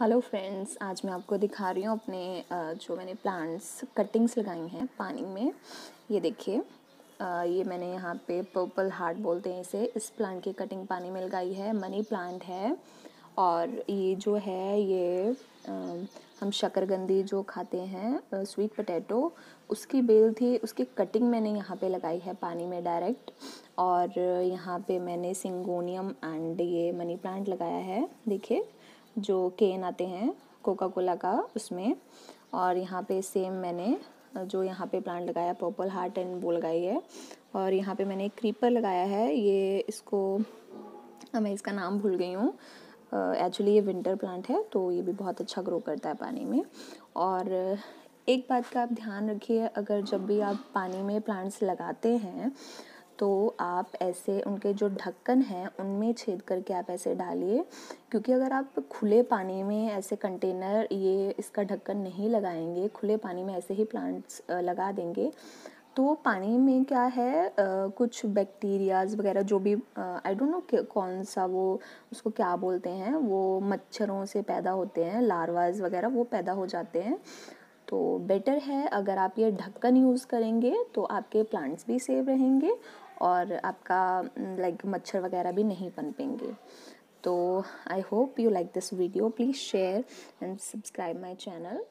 hello friends आज मैं आपको दिखा रही हूँ अपने जो मैंने प्लांट्स कटिंग्स लगाई हैं पानी में ये देखिए ये मैंने यहाँ पे पर्पल हार्ट बोलते हैं इसे इस प्लांट की कटिंग पानी में लगाई है मनी प्लांट है और ये जो है ये हम शकरगंदी जो खाते हैं स्वीट पोटैटो उसकी बेल थी उसकी कटिंग मैंने यहाँ पे लगाई है पानी में डायरेक्ट और यहाँ पे मैंने सिंगोनियम एंड ये मनी प्लांट लगाया है देखिए जो केन आते हैं कोका कोला का उसमें और यहाँ पे सेम मैंने जो यहाँ पे प्लांट लगाया पर्पल हार्ट एंड बोल लगाई है और यहाँ पे मैंने एक क्रीपर लगाया है ये इसको मैं इसका नाम भूल गई हूँ एक्चुअली ये विंटर प्लांट है तो ये भी बहुत अच्छा ग्रो करता है पानी में और एक बात का आप ध्यान रखिए अगर जब भी आप पानी में प्लांट्स लगाते हैं तो आप ऐसे उनके जो ढक्कन हैं उनमें छेद करके आप ऐसे डालिए क्योंकि अगर आप खुले पानी में ऐसे कंटेनर ये इसका ढक्कन नहीं लगाएंगे खुले पानी में ऐसे ही प्लांट्स लगा देंगे तो पानी में क्या है आ, कुछ बैक्टीरियाज वगैरह जो भी आई डोंट नो कौन सा वो उसको क्या बोलते हैं वो मच्छरों से पैदा होते हैं लार्वाज वगैरह वो पैदा हो जाते हैं तो बेटर है अगर आप ये ढक्कन यूज़ करेंगे तो आपके प्लांट्स भी सेव रहेंगे और आपका लाइक मच्छर वगैरह भी नहीं बन पेंगे तो I hope you like this video please share and subscribe my channel